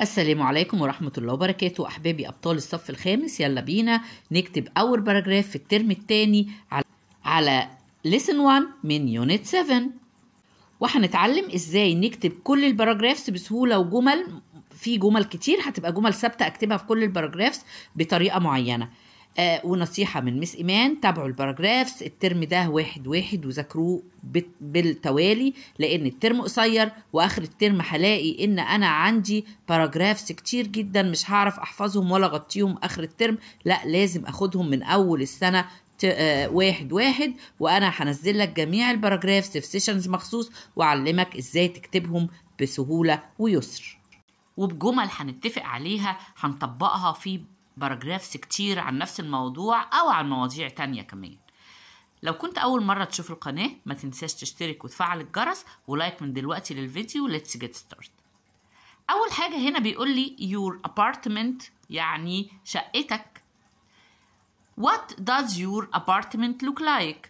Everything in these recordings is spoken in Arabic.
السلام عليكم ورحمة الله وبركاته أحبابي أبطال الصف الخامس يلا بينا نكتب أول باراجراف في الترم الثاني على على lesson 1 من يونت 7 وهنتعلم إزاي نكتب كل الباراجرافس بسهولة وجمل في جمل كتير هتبقى جمل ثابتة أكتبها في كل الباراجرافس بطريقة معينة آه، ونصيحة من مس إيمان تابعوا الباراجرافس الترم ده واحد واحد وذاكروه بالتوالي لأن الترم قصير وآخر الترم هلاقي إن أنا عندي باراجرافس كتير جدا مش هعرف أحفظهم ولا أغطيهم آخر الترم لا لازم أخدهم من أول السنة آه، واحد واحد وانا هنزل لك جميع الباراجرافس في سيشنز مخصوص واعلمك ازاي تكتبهم بسهوله ويسر وبجمل هنتفق عليها هنطبقها في باراجرافس كتير عن نفس الموضوع أو عن مواضيع تانية كمان لو كنت أول مرة تشوف القناة ما تنساش تشترك وتفعل الجرس ولايك من دلوقتي للفيديو let's get started أول حاجة هنا بيقول لي your apartment يعني شقتك What does your apartment look like؟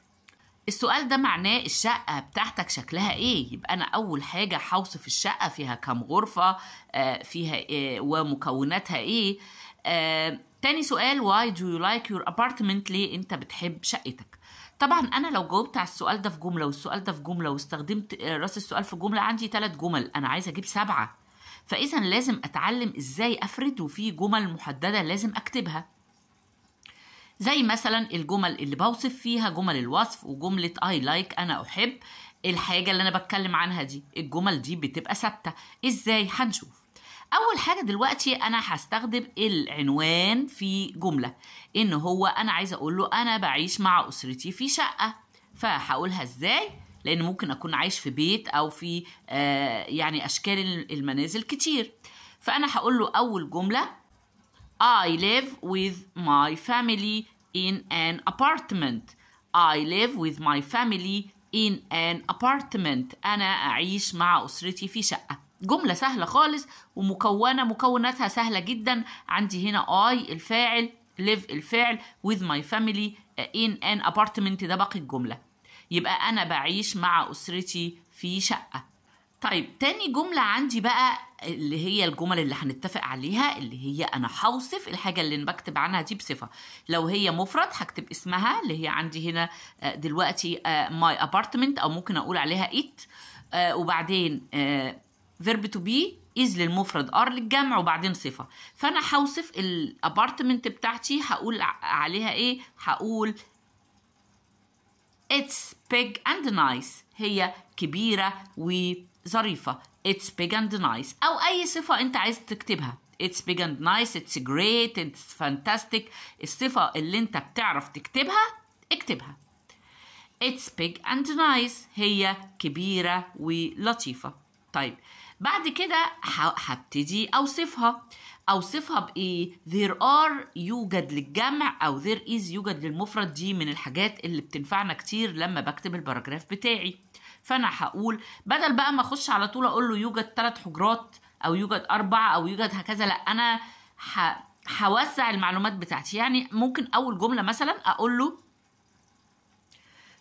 السؤال ده معناه الشقة بتاعتك شكلها ايه؟ يبقى أنا أول حاجة هوصف الشقة فيها كام غرفة آه، فيها إيه ومكوناتها ايه؟ آه، تاني سؤال why do you like your apartment ليه انت بتحب شقتك طبعا انا لو جاوبت على السؤال ده في جمله والسؤال ده في جمله واستخدمت آه، راس السؤال في جمله عندي ثلاث جمل انا عايزه اجيب سبعه فاذا لازم اتعلم ازاي افرد وفي جمل محدده لازم اكتبها زي مثلا الجمل اللي بوصف فيها جمل الوصف وجمله اي لايك like انا احب الحاجه اللي انا بتكلم عنها دي الجمل دي بتبقى ثابته ازاي هنشوف اول حاجه دلوقتي انا هستخدم العنوان في جمله ان هو انا عايزه اقول له انا بعيش مع اسرتي في شقه فهقولها ازاي لان ممكن اكون عايش في بيت او في آه يعني اشكال المنازل كتير فانا هقول له اول جمله I live with my family in an apartment I live with my family in an apartment أنا أعيش مع أسرتي في شقة جملة سهلة خالص ومكونة مكوناتها سهلة جدا عندي هنا I الفاعل live الفعل with my family آه، in an apartment ده باقي الجملة يبقى أنا بعيش مع أسرتي في شقة طيب تاني جملة عندي بقى اللي هي الجمل اللي هنتفق عليها اللي هي أنا هوصف الحاجة اللي أنا بكتب عنها دي بصفة لو هي مفرد هكتب اسمها اللي هي عندي هنا آه، دلوقتي آه، my apartment أو ممكن أقول عليها it وبعدين فيرب تو بي از للمفرد ار للجمع وبعدين صفه فانا هوصف الابارتمنت بتاعتي هقول عليها ايه هقول اتس big اند نايس هي كبيره وظريفه اتس big اند نايس او اي صفه انت عايز تكتبها اتس big اند نايس اتس جريت اتس فانتاستيك الصفه اللي انت بتعرف تكتبها اكتبها اتس big اند نايس هي كبيره ولطيفه طيب بعد كده هبتدي اوصفها اوصفها بايه there are يوجد للجمع او there is يوجد للمفرد دي من الحاجات اللي بتنفعنا كتير لما بكتب الباراجراف بتاعي فانا هقول بدل بقى ما اخش على طول اقول له يوجد ثلاث حجرات او يوجد اربعه او يوجد هكذا لا انا هوسع المعلومات بتاعتي يعني ممكن اول جمله مثلا اقول له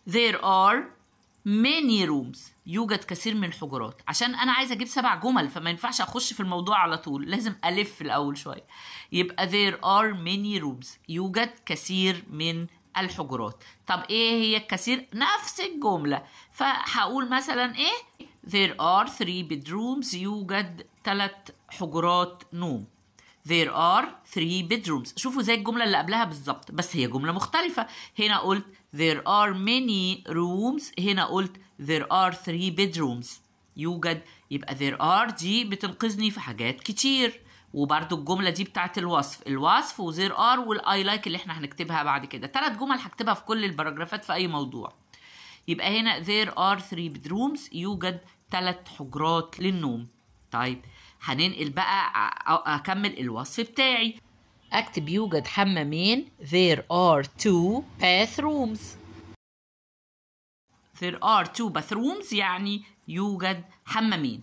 there are many rooms يوجد كثير من الحجرات عشان انا عايزه اجيب سبع جمل فما ينفعش اخش في الموضوع على طول لازم الف الاول شويه يبقى there are many rooms يوجد كثير من الحجرات طب ايه هي الكثير نفس الجمله فهقول مثلا ايه there are three bedrooms يوجد ثلاث حجرات نوم there are three bedrooms شوفوا زي الجملة اللي قبلها بالظبط بس هي جملة مختلفة هنا قلت there are many rooms هنا قلت there are three bedrooms يوجد يبقى there are دي بتنقذني في حاجات كتير وبرده الجملة دي بتاعت الوصف الوصف و are وال والاي لايك اللي احنا هنكتبها بعد كده ثلاث جمل هكتبها في كل البراجرافات في اي موضوع يبقى هنا there are three bedrooms يوجد ثلاث حجرات للنوم طيب هننقل بقى اكمل الوصف بتاعي اكتب يوجد حمامين there are two bathrooms there are two bathrooms يعني يوجد حمامين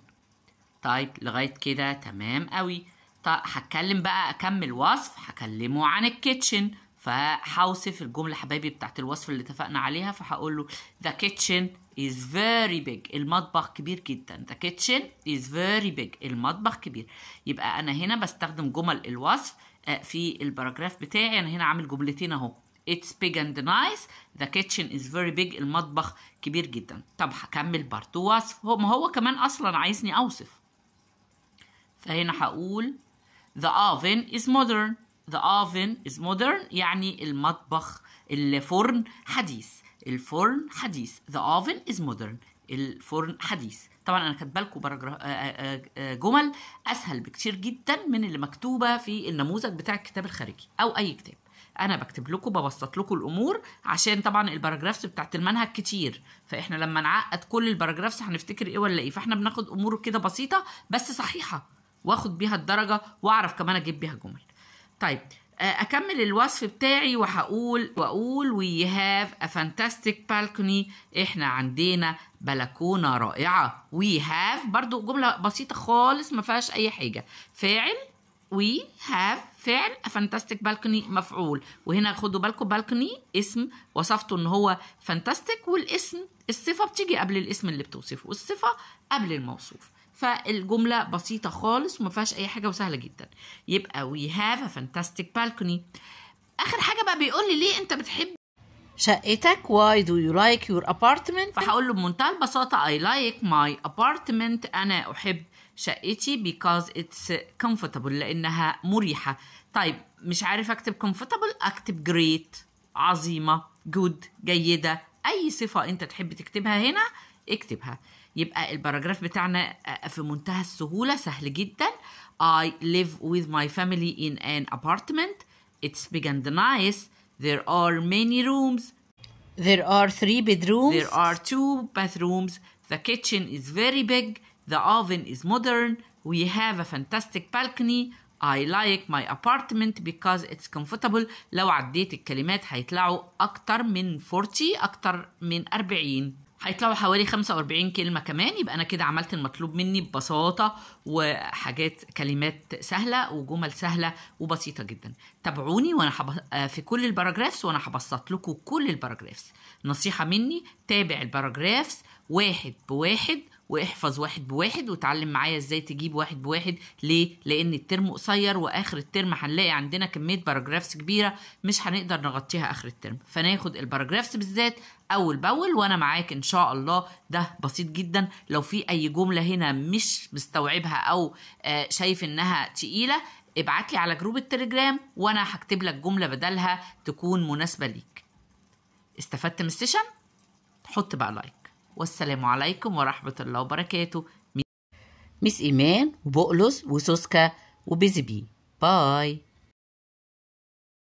طيب لغاية كده تمام قوي طيب هتكلم بقى أكمل وصف هكلمه عن الكيتشن فهوصف الجمله حبايبي بتاعت الوصف اللي اتفقنا عليها فهقول له the kitchen is very big المطبخ كبير جدا the kitchen is very big المطبخ كبير يبقى انا هنا بستخدم جمل الوصف آه، في الباراجراف بتاعي انا هنا عامل جملتين اهو it's big and nice the kitchen is very big المطبخ كبير جدا طب هكمل برضه وصف ما هو كمان اصلا عايزني اوصف فهنا هقول the oven is modern the oven is modern يعني المطبخ الفرن حديث الفرن حديث the oven is modern الفرن حديث طبعا انا كاتبه لكم آه، آه، آه، جمل اسهل بكتير جدا من اللي مكتوبه في النموذج بتاع الكتاب الخارجي او اي كتاب انا بكتب لكم ببسط لكم الامور عشان طبعا الباراجرافز بتاعت المنهج كتير فاحنا لما نعقد كل الباراجرافز هنفتكر ايه ولا ايه فاحنا بناخد امور كده بسيطه بس صحيحه واخد بيها الدرجه واعرف كمان اجيب بيها جمل طيب آه، اكمل الوصف بتاعي وهقول واقول وي هاف ا فانتاستيك بالكوني احنا عندنا بلكونه رائعه وي هاف برضو جمله بسيطه خالص ما فيهاش اي حاجه فاعل وي هاف فعل فانتاستيك بالكوني مفعول وهنا خدوا بالكم بالكوني اسم وصفته ان هو فانتاستيك والاسم الصفه بتيجي قبل الاسم اللي بتوصفه والصفه قبل الموصوف فالجملة بسيطة خالص وما فيهاش أي حاجة وسهلة جدا يبقى we have a fantastic balcony آخر حاجة بقى بيقول لي ليه أنت بتحب شقتك why do you like your apartment فهقول له بمنتهى البساطة I like my apartment أنا أحب شقتي because it's comfortable لأنها مريحة طيب مش عارف أكتب comfortable أكتب great عظيمة good جيدة أي صفة أنت تحب تكتبها هنا اكتبها يبقى الباراجراف بتاعنا في منتهى السهوله سهل جدا I live with my family in an apartment it's big and nice there are many rooms there are three bedrooms there are two bathrooms the kitchen is very big the oven is modern we have a fantastic balcony I like my apartment because it's comfortable لو عديت الكلمات هيطلعوا أكتر من 40 أكتر من 40 هيطلعوا حوالي 45 كلمة كمان يبقى أنا كده عملت المطلوب مني ببساطة وحاجات كلمات سهلة وجمل سهلة وبسيطة جدا تابعوني وأنا حب... آه، في كل الباراجرافز وأنا هبسط لكم كل الباراجرافز نصيحة مني تابع الباراجرافز واحد بواحد واحفظ واحد بواحد وتعلم معايا ازاي تجيب واحد بواحد ليه لان الترم قصير واخر الترم هنلاقي عندنا كميه باراجرافز كبيره مش هنقدر نغطيها اخر الترم فناخد الباراجرافز بالذات اول باول وانا معاك ان شاء الله ده بسيط جدا لو في اي جمله هنا مش مستوعبها او آه، شايف انها تقيله ابعت لي على جروب التليجرام وانا هكتب لك جمله بدلها تكون مناسبه ليك استفدت من السيشن حط بقى لايك والسلام عليكم ورحمة الله وبركاته ميس إيمان وبقلص وسوسكا وبيزبي باي